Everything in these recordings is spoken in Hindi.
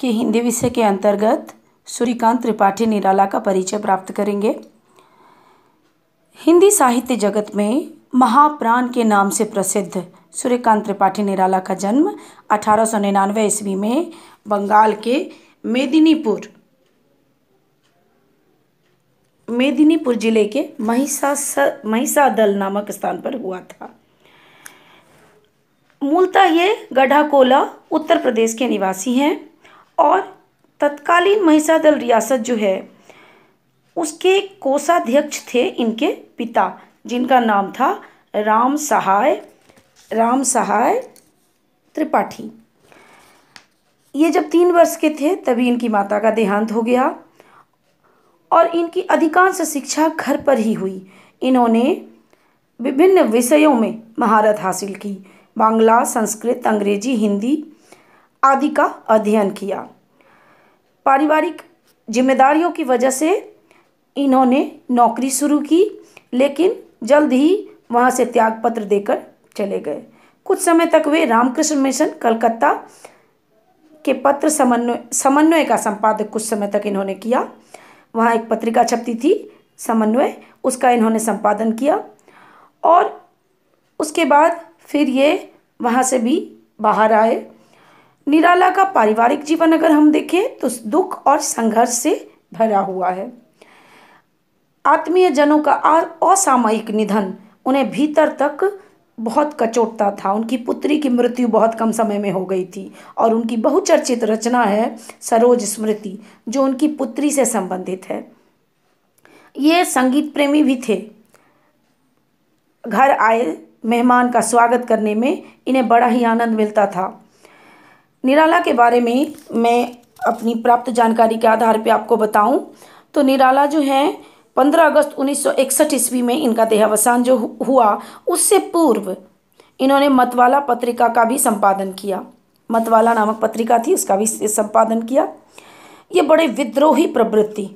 के हिंदी विषय के अंतर्गत सूर्यकांत त्रिपाठी निराला का परिचय प्राप्त करेंगे हिंदी साहित्य जगत में महाप्राण के नाम से प्रसिद्ध सूर्यकांत त्रिपाठी निराला का जन्म अठारह सौ निन्यानवे ईस्वी में बंगाल के मेदिनीपुर मेदिनीपुर जिले के महिषा महिषादल नामक स्थान पर हुआ था मूलतः ये गढ़ाकोला उत्तर प्रदेश के निवासी हैं और तत्कालीन दल रियासत जो है उसके कोषाध्यक्ष थे इनके पिता जिनका नाम था राम सहाय राम सहाय त्रिपाठी ये जब तीन वर्ष के थे तभी इनकी माता का देहांत हो गया और इनकी अधिकांश शिक्षा घर पर ही हुई इन्होंने विभिन्न विषयों में महारत हासिल की बांग्ला संस्कृत अंग्रेजी हिंदी आदि का अध्ययन किया पारिवारिक जिम्मेदारियों की वजह से इन्होंने नौकरी शुरू की लेकिन जल्द ही वहाँ से त्यागपत्र देकर चले गए कुछ समय तक वे रामकृष्ण मिशन कलकत्ता के पत्र समन्वय समन्वय का संपादक कुछ समय तक इन्होंने किया वहाँ एक पत्रिका छपती थी समन्वय उसका इन्होंने संपादन किया और उसके बाद फिर ये वहाँ से भी बाहर आए निराला का पारिवारिक जीवन अगर हम देखें तो दुख और संघर्ष से भरा हुआ है आत्मीय जनों का असामयिक निधन उन्हें भीतर तक बहुत कचोटता था उनकी पुत्री की मृत्यु बहुत कम समय में हो गई थी और उनकी बहुचर्चित रचना है सरोज स्मृति जो उनकी पुत्री से संबंधित है ये संगीत प्रेमी भी थे घर आए मेहमान का स्वागत करने में इन्हें बड़ा ही आनंद मिलता था निराला के बारे में मैं अपनी प्राप्त जानकारी के आधार पर आपको बताऊं तो निराला जो है 15 अगस्त 1961 ईस्वी में इनका देहावसान जो हुआ उससे पूर्व इन्होंने मतवाला पत्रिका का भी संपादन किया मतवाला नामक पत्रिका थी उसका भी संपादन किया ये बड़े विद्रोही प्रवृत्ति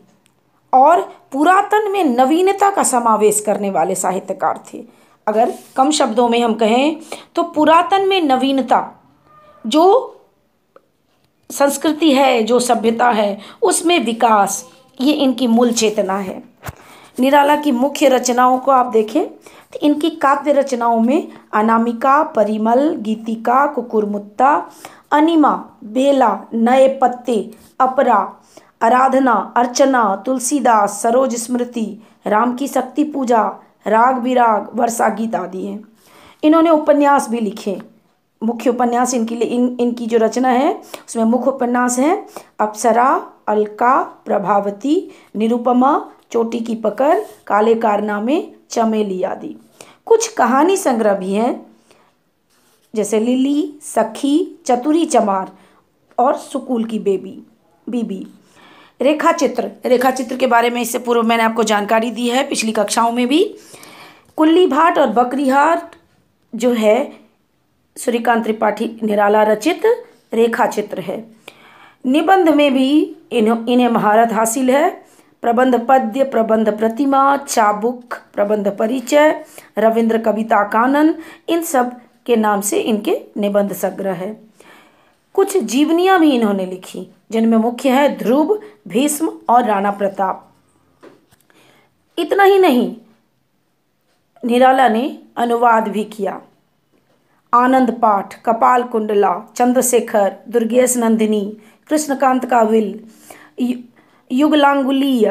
और पुरातन में नवीनता का समावेश करने वाले साहित्यकार थे अगर कम शब्दों में हम कहें तो पुरातन में नवीनता जो संस्कृति है जो सभ्यता है उसमें विकास ये इनकी मूल चेतना है निराला की मुख्य रचनाओं को आप देखें तो इनकी काव्य रचनाओं में अनामिका परिमल गीतिका कुकुरमुत्ता अनिमा बेला नए पत्ते अपरा आराधना अर्चना तुलसीदास सरोज स्मृति राम की शक्ति पूजा राग विराग वर्षा गीत आदि हैं इन्होंने उपन्यास भी लिखे मुख्य उपन्यास इनकी इन इनकी जो रचना है उसमें मुख्य उपन्यास हैं अप्सरा अलका प्रभावती निरुपमा चोटी की पकड़ काले कारनामे चमेली आदि कुछ कहानी संग्रह भी हैं जैसे लिली सखी चतुरी चमार और सुकूल की बेबी बीबी रेखा चित्र रेखा चित्र के बारे में इससे पूर्व मैंने आपको जानकारी दी है पिछली कक्षाओं में भी कुल्ली भाट और बकरी हाट जो है श्रीकांत त्रिपाठी निराला रचित रेखा चित्र है निबंध में भी इन्हें इन्हें महारत हासिल है प्रबंध पद्य प्रबंध प्रतिमा चाबुक प्रबंध परिचय रविंद्र कविता कानन इन सब के नाम से इनके निबंध संग्रह है कुछ जीवनियां भी इन्होंने लिखी जिनमें मुख्य है ध्रुव भीष्म और राणा प्रताप इतना ही नहीं निराला ने अनुवाद भी किया आनंद पाठ कपाल कुंडला चंद्रशेखर दुर्गेश नंदिनी कृष्णकांत काविल यु, युगलांगुलीय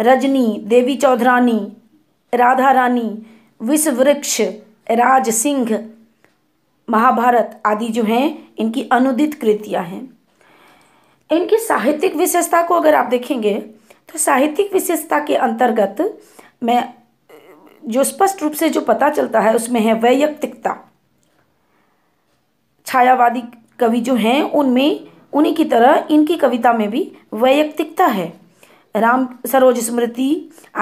रजनी देवी चौधरानी राधा रानी विश्ववृक्ष राज सिंह महाभारत आदि जो हैं इनकी अनुदित कृतियां हैं इनकी साहित्यिक विशेषता को अगर आप देखेंगे तो साहित्यिक विशेषता के अंतर्गत मैं जो स्पष्ट रूप से जो पता चलता है उसमें है वैयक्तिकता छायावादी कवि जो हैं उनमें उन्हीं की तरह इनकी कविता में भी वैयक्तिकता है राम सरोज स्मृति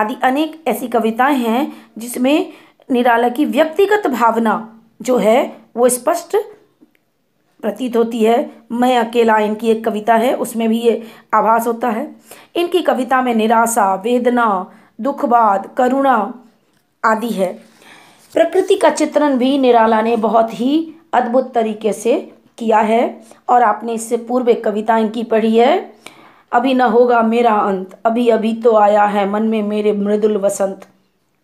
आदि अनेक ऐसी कविताएं हैं जिसमें निराला की व्यक्तिगत भावना जो है वो स्पष्ट प्रतीत होती है मैं अकेला इनकी एक कविता है उसमें भी ये आभास होता है इनकी कविता में निराशा वेदना दुखवाद करुणा आदि है प्रकृति का चित्रण भी निराला ने बहुत ही अद्भुत तरीके से किया है और आपने इससे पूर्व एक कविता इनकी पढ़ी है अभी न होगा मेरा अंत अभी अभी तो आया है मन में मेरे मृदुल वसंत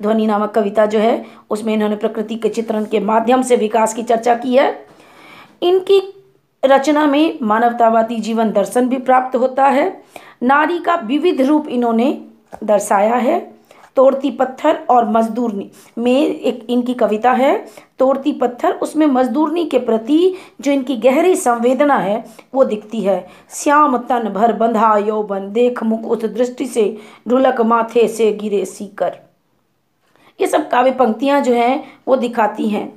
ध्वनि नामक कविता जो है उसमें इन्होंने प्रकृति के चित्रण के माध्यम से विकास की चर्चा की है इनकी रचना में मानवतावादी जीवन दर्शन भी प्राप्त होता है नारी का विविध रूप इन्होंने दर्शाया है तोड़ती पत्थर और मजदूरनी में एक इनकी कविता है तोड़ती पत्थर उसमें मजदूरनी के प्रति जो इनकी गहरी संवेदना है वो दिखती है श्याम तन भर बंधा यौवन देख मुख उस दृष्टि से ढुलक माथे से गिरे सीकर ये सब काव्य पंक्तियाँ जो हैं वो दिखाती हैं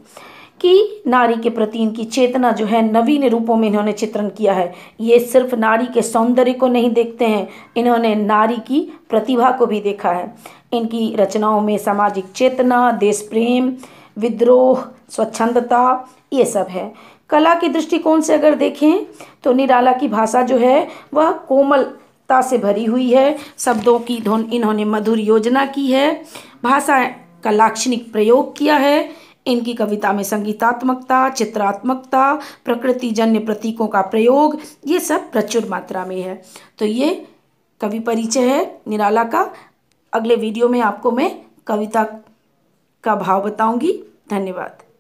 कि नारी के प्रति इनकी चेतना जो है नवीन रूपों में इन्होंने चित्रण किया है ये सिर्फ नारी के सौंदर्य को नहीं देखते हैं इन्होंने नारी की प्रतिभा को भी देखा है इनकी रचनाओं में सामाजिक चेतना देश प्रेम विद्रोह स्वच्छंदता ये सब है कला के दृष्टिकोण से अगर देखें तो निराला की भाषा जो है वह कोमलता से भरी हुई है शब्दों की धुन इन्होंने मधुर योजना की है भाषा का लाक्षणिक प्रयोग किया है इनकी कविता में संगीतात्मकता चित्रात्मकता प्रकृतिजन्य प्रतीकों का प्रयोग ये सब प्रचुर मात्रा में है तो ये कवि परिचय है निराला का अगले वीडियो में आपको मैं कविता का भाव बताऊंगी धन्यवाद